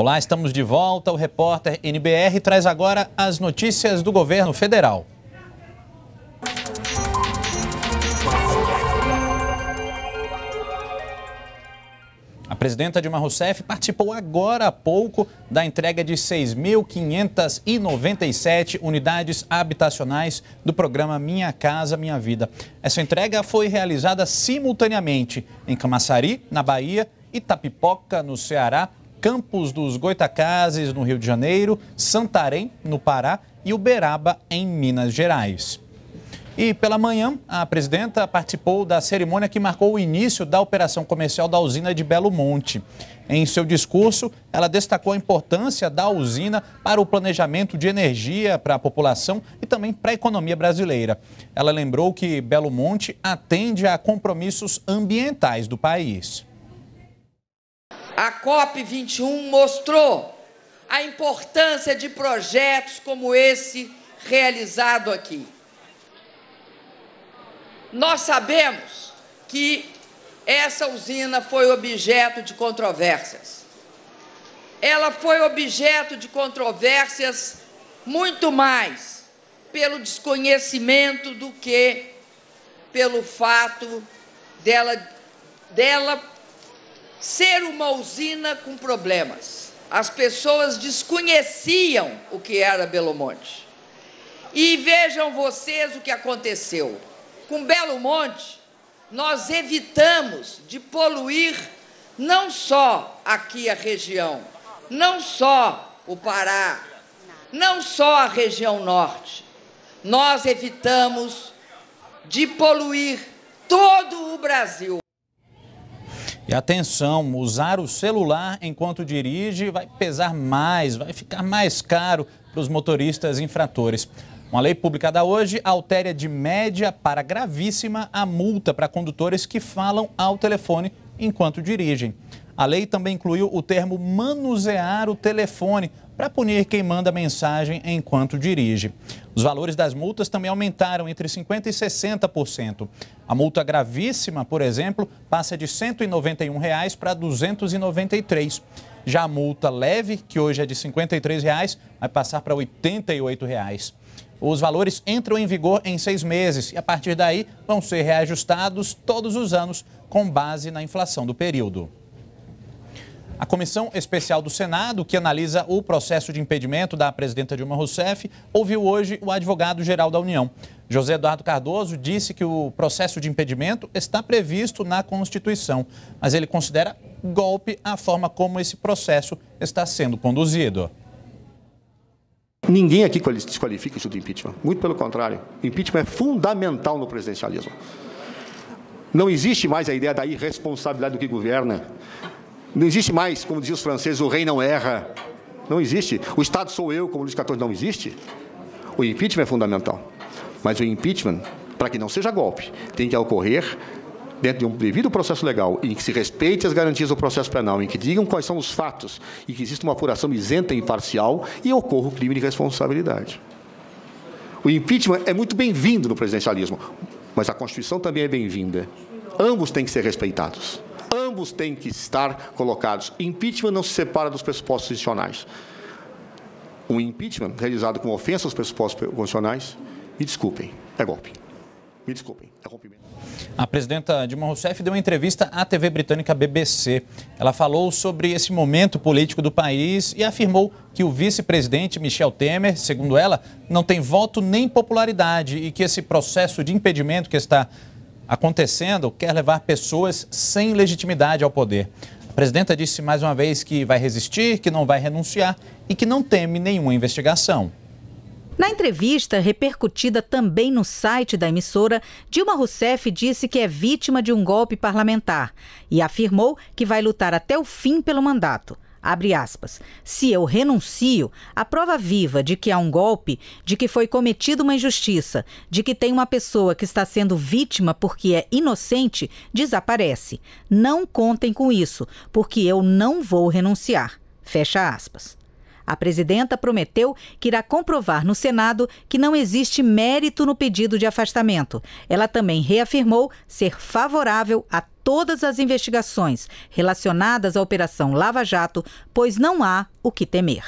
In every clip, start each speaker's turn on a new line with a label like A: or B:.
A: Olá, estamos de volta. O repórter NBR traz agora as notícias do governo federal. A presidenta Dilma Rousseff participou agora há pouco da entrega de 6.597 unidades habitacionais do programa Minha Casa Minha Vida. Essa entrega foi realizada simultaneamente em Camaçari, na Bahia, Itapipoca, no Ceará Campos dos Goitacazes, no Rio de Janeiro, Santarém, no Pará e Uberaba, em Minas Gerais. E pela manhã, a presidenta participou da cerimônia que marcou o início da operação comercial da usina de Belo Monte. Em seu discurso, ela destacou a importância da usina para o planejamento de energia para a população e também para a economia brasileira. Ela lembrou que Belo Monte atende a compromissos ambientais do país.
B: A COP21 mostrou a importância de projetos como esse realizado aqui. Nós sabemos que essa usina foi objeto de controvérsias. Ela foi objeto de controvérsias muito mais pelo desconhecimento do que pelo fato dela, dela ser uma usina com problemas. As pessoas desconheciam o que era Belo Monte. E vejam vocês o que aconteceu. Com Belo Monte, nós evitamos de poluir não só aqui a região, não só o Pará, não só a região norte. Nós evitamos de poluir todo o Brasil.
A: E atenção, usar o celular enquanto dirige vai pesar mais, vai ficar mais caro para os motoristas infratores. Uma lei publicada hoje altera de média para gravíssima a multa para condutores que falam ao telefone enquanto dirigem. A lei também incluiu o termo manusear o telefone para punir quem manda mensagem enquanto dirige. Os valores das multas também aumentaram entre 50% e 60%. A multa gravíssima, por exemplo, passa de R$ 191 reais para R$ 293. Já a multa leve, que hoje é de R$ 53, reais, vai passar para R$ 88. Reais. Os valores entram em vigor em seis meses e, a partir daí, vão ser reajustados todos os anos com base na inflação do período. A Comissão Especial do Senado, que analisa o processo de impedimento da presidenta Dilma Rousseff, ouviu hoje o advogado-geral da União. José Eduardo Cardoso disse que o processo de impedimento está previsto na Constituição, mas ele considera golpe a forma como esse processo está sendo conduzido.
C: Ninguém aqui desqualifica isso do impeachment. Muito pelo contrário. O impeachment é fundamental no presidencialismo. Não existe mais a ideia da irresponsabilidade do que governa. Não existe mais, como diziam os franceses, o rei não erra. Não existe. O Estado sou eu, como Luiz XIV não existe. O impeachment é fundamental. Mas o impeachment, para que não seja golpe, tem que ocorrer dentro de um devido processo legal, em que se respeite as garantias do processo penal, em que digam quais são os fatos e que exista uma apuração isenta e imparcial e ocorra o crime de responsabilidade. O impeachment é muito bem-vindo no presidencialismo, mas a Constituição também é bem-vinda. Ambos têm que ser respeitados ambos têm que estar colocados. Impeachment não se separa dos pressupostos institucionais. Um impeachment realizado com ofensa aos pressupostos constitucionais, me desculpem, é golpe. Me desculpem, é rompimento.
A: A presidenta Dilma Rousseff deu uma entrevista à TV britânica BBC. Ela falou sobre esse momento político do país e afirmou que o vice-presidente Michel Temer, segundo ela, não tem voto nem popularidade e que esse processo de impedimento que está acontecendo quer levar pessoas sem legitimidade ao poder. A presidenta disse mais uma vez que vai resistir, que não vai renunciar e que não teme nenhuma investigação.
D: Na entrevista, repercutida também no site da emissora, Dilma Rousseff disse que é vítima de um golpe parlamentar e afirmou que vai lutar até o fim pelo mandato. Abre aspas. Se eu renuncio, a prova viva de que há um golpe, de que foi cometida uma injustiça, de que tem uma pessoa que está sendo vítima porque é inocente, desaparece. Não contem com isso, porque eu não vou renunciar. Fecha aspas. A presidenta prometeu que irá comprovar no Senado que não existe mérito no pedido de afastamento. Ela também reafirmou ser favorável a todas as investigações relacionadas à Operação Lava Jato, pois não há o que temer.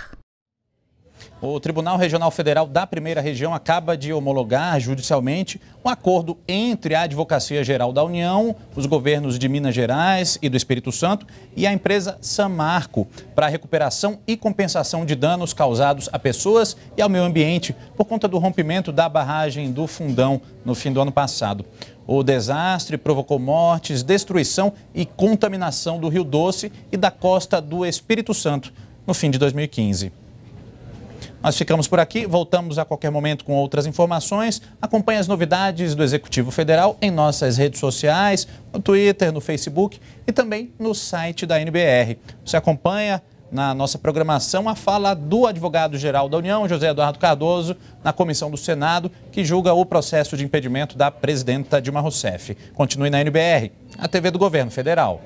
A: O Tribunal Regional Federal da Primeira Região acaba de homologar judicialmente um acordo entre a Advocacia Geral da União, os governos de Minas Gerais e do Espírito Santo e a empresa Samarco para a recuperação e compensação de danos causados a pessoas e ao meio ambiente por conta do rompimento da barragem do Fundão no fim do ano passado. O desastre provocou mortes, destruição e contaminação do Rio Doce e da costa do Espírito Santo no fim de 2015. Nós ficamos por aqui, voltamos a qualquer momento com outras informações. Acompanhe as novidades do Executivo Federal em nossas redes sociais, no Twitter, no Facebook e também no site da NBR. Você acompanha na nossa programação a fala do advogado-geral da União, José Eduardo Cardoso, na comissão do Senado, que julga o processo de impedimento da presidenta Dilma Rousseff. Continue na NBR, a TV do Governo Federal.